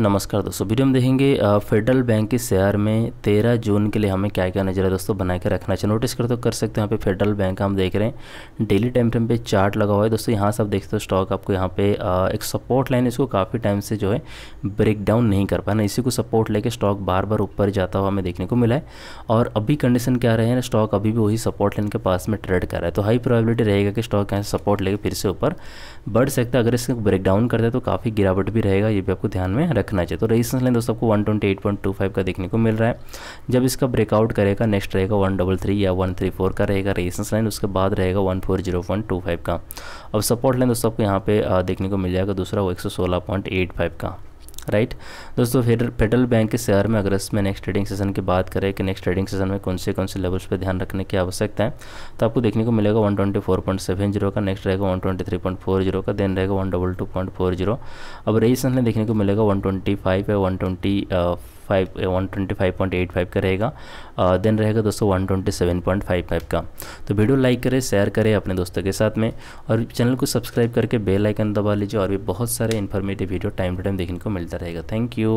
नमस्कार दोस्तों वीडियो हम देखेंगे फेडरल बैंक के शेयर में 13 जून के लिए हमें क्या क्या नजर है दोस्तों बना के रखना चाहिए नोटिस कर तो कर सकते हैं यहाँ पे फेडरल बैंक हम देख रहे हैं डेली टाइम टाइम पे चार्ट लगा हुआ है दोस्तों यहाँ से आप देखते हो स्टॉक आपको यहाँ पे आ, एक सपोर्ट लाइन इसको काफ़ी टाइम से जो है ब्रेक डाउन नहीं कर पाया ना इसी को सपोर्ट लेके स्टॉक बार बार ऊपर जाता हुआ हमें देखने को मिला है और अभी कंडीशन क्या रहे हैं स्टॉक अभी भी वही सपोर्ट लाइन के पास में ट्रेड कर रहा है तो हाई प्रॉबिलिटी रहेगा कि स्टॉक यहाँ सपोर्ट लेके फिर से ऊपर बढ़ सकता है अगर इसको ब्रेक डाउन करता है तो काफ़ी गिरावट भी रहेगा ये भी आपको ध्यान में रख रखना चाहिए तो रेजिस्टेंस लाइन दोस्तों आपको फाइव का देखने को मिल रहा है जब इसका ब्रेकआउट करेगा नेक्स्ट रहेगा थ्री या फोर का रहेगा रेजिस्टेंस लाइन उसके बाद रहेगा फाइव का अब सपोर्ट लाइन दोस्तों आपको यहाँ पे देखने को मिल जाएगा दूसरा वो फाइव का राइट दोस्तों फिर फेडरल बैंक के शेयर में अगर इसमें नेक्स्ट ट्रेडिंग सेशन की बात करें कि नेक्स्ट ट्रेडिंग सेशन में कौन से कौन से लेवल्स पर ध्यान रखने की आवश्यकता है तो आपको देखने को मिलेगा one twenty four point seven zero का नेक्स्ट रहेगा one twenty three point four zero का देन रहेगा one double two point four zero अब रेजिस्टेंस में देखने को मिलेगा वन ट्वेंटी फाइव या one twenty five one twenty five point eight five का रहेगा देन रहेगा दोस्तों one twenty seven point five five का तो वीडियो लाइक करें शेयर करें अपने दोस्तों के साथ में और चैनल को सब्सक्राइब करके बेल आइकन दबा लीजिए और भी बहुत सारे informative video time to time देखने को मिलता रहेगा थैंक यू